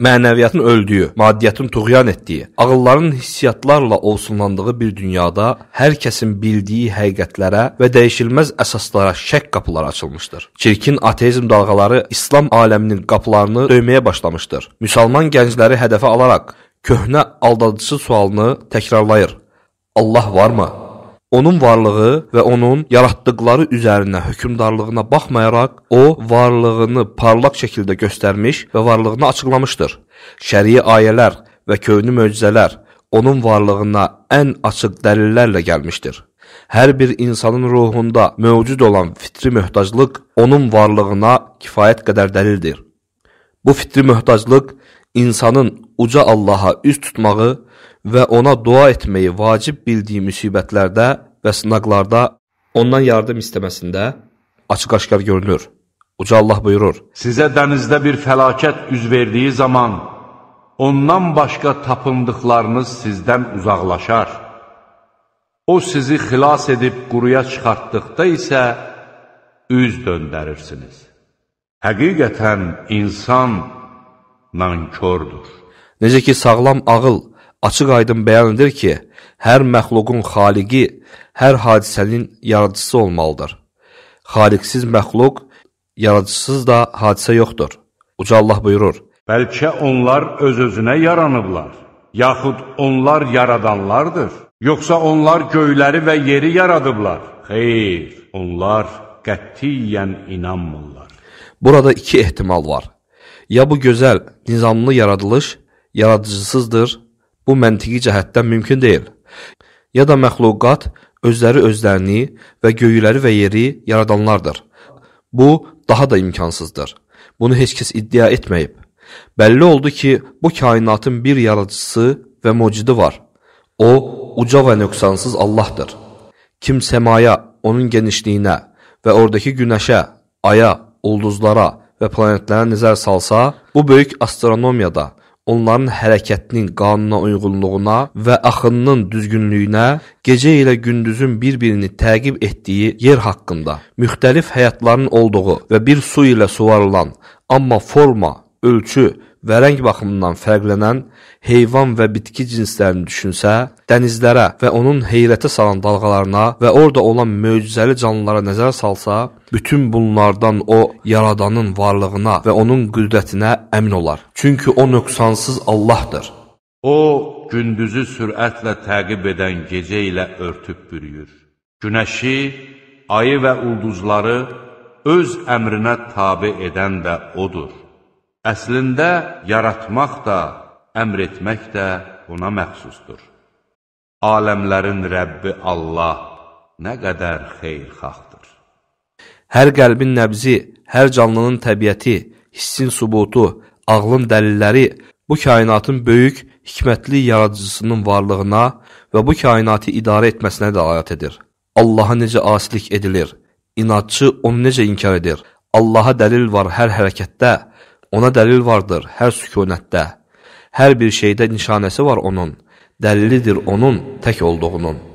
mənəviyyatın öldüyü, maddiyyatın tuğyan etdiyi, ağılların hissiyatlarla olsunlandığı bir dünyada hər kəsin bildiyi həqiqətlərə və dəyişilməz əsaslara şək qapıları açılmışdır. Çirkin ateizm dalğaları İslam aləminin qapılarını döyməyə başlamışdır. Müslüman gəncləri hədəfə alaraq köhnə aldadıcı sualını təkrarlayır. Allah varmı? Onun varlığı və onun yaratdıqları üzərinə hökmdarlığına baxmayaraq, o varlığını parlaq şəkildə göstərmiş və varlığını açıqlamışdır. Şərii ayələr və köhnə möcüzələr onun varlığına ən açıq dəlillərlə gəlmişdir. Hər bir insanın ruhunda mövcud olan fitri möhtaclıq onun varlığına kifayət qədər dəlildir. Bu fitri möhtaclıq insanın uca Allaha üz tutmağı və ona dua etməyi vacib bildiyi müsibətlərdə və sınaqlarda ondan yardım istəməsində açıq-aşkar görünür. Uca Allah buyurur, Sizə dənizdə bir fəlakət üz verdiyi zaman, ondan başqa tapındıqlarınız sizdən uzaqlaşar. O sizi xilas edib quruya çıxartdıqda isə üz döndərirsiniz. Həqiqətən insan nankördür. Necə ki, sağlam ağıl açıq aydın bəyan edir ki, hər məxluqun xaliqi, hər hadisənin yaradıcısı olmalıdır. Xaliqsiz məxluq, yaradıcısız da hadisə yoxdur. Uca Allah buyurur, Bəlkə onlar öz-özünə yaranıblar, yaxud onlar yaradanlardır, yoxsa onlar göyləri və yeri yaradıblar. Xeyr, onlar qətiyyən inanmırlar. Burada iki ehtimal var. Ya bu gözəl, nizamlı yaradılış yaradıcısızdır, Bu məntiqi cəhətdən mümkün deyil. Ya da məxluqat özləri özlərini və göyləri və yeri yaradanlardır. Bu daha da imkansızdır. Bunu heç kəs iddia etməyib. Bəlli oldu ki, bu kainatın bir yaradıcısı və mucidi var. O, uca və nöqsansız Allahdır. Kim səmaya, onun genişliyinə və oradakı günəşə, aya, ulduzlara və planetlərə nəzər salsa, bu böyük astronomiyada onların hərəkətinin qanuna uyğunluğuna və axınının düzgünlüyünə, gecə ilə gündüzün bir-birini təqib etdiyi yer haqqında, müxtəlif həyatların olduğu və bir su ilə suvarılan, amma forma ölçü və rəng baxımından fərqlənən heyvan və bitki cinslərini düşünsə, dənizlərə və onun heyrətə salan dalğalarına və orada olan möcüzəli canlılara nəzər salsa, bütün bunlardan o yaradanın varlığına və onun qüdrətinə əmin olar. Çünki o nöqsansız Allahdır. O, gündüzü sürətlə təqib edən gecə ilə örtüb bürüyür. Günəşi, ayı və ulduzları öz əmrinə tabi edən də odur. Əslində, yaratmaq da, əmr etmək də ona məxsusdur. Aləmlərin Rəbbi Allah nə qədər xeyrxaxdır. Hər qəlbin nəbzi, hər canlının təbiəti, hissin subutu, ağlın dəlilləri bu kainatın böyük, hikmətli yaradıcısının varlığına və bu kainatı idarə etməsinə dəlayət edir. Allaha necə asilik edilir, inatçı onu necə inkar edir, Allaha dəlil var hər hərəkətdə, Ona dəlil vardır hər sükunətdə. Hər bir şeydə nişanəsi var onun. Dəlilidir onun tək olduğunun.